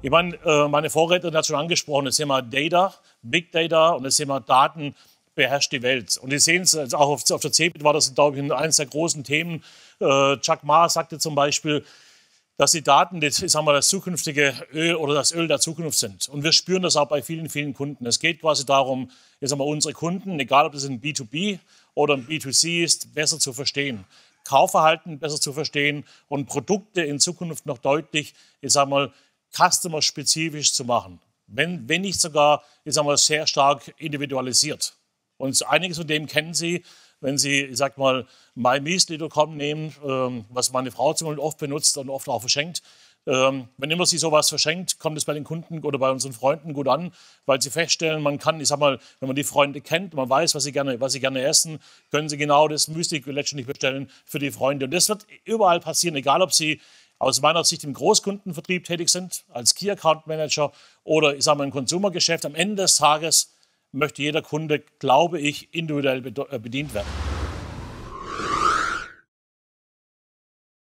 Ich meine, äh, meine Vorrednerin hat schon angesprochen, das Thema Data, Big Data und das Thema Daten beherrscht die Welt. Und Sie sehen es also auch auf, der CeBIT war das, glaube ich, eines der großen Themen. Äh, Chuck Ma sagte zum Beispiel, dass die Daten das, sagen wir, das zukünftige Öl oder das Öl der Zukunft sind. Und wir spüren das auch bei vielen, vielen Kunden. Es geht quasi darum, jetzt haben wir unsere Kunden, egal ob das ein B2B oder ein B2C ist, besser zu verstehen. Kaufverhalten besser zu verstehen und Produkte in Zukunft noch deutlich, ich sag mal, customer-spezifisch zu machen. Wenn, wenn nicht sogar, ich sage mal, sehr stark individualisiert. Und einiges von dem kennen Sie, wenn Sie, ich sage mal, mymees.com nehmen, ähm, was meine Frau zum Beispiel oft benutzt und oft auch verschenkt. Ähm, wenn immer sie sowas verschenkt, kommt es bei den Kunden oder bei unseren Freunden gut an, weil sie feststellen, man kann, ich sag mal, wenn man die Freunde kennt, man weiß, was sie gerne, was sie gerne essen, können sie genau das Mystik letztendlich bestellen für die Freunde. Und das wird überall passieren, egal ob sie aus meiner Sicht im Großkundenvertrieb tätig sind, als Key Account Manager oder ich sage mal im Konsumergeschäft. Am Ende des Tages möchte jeder Kunde, glaube ich, individuell äh, bedient werden.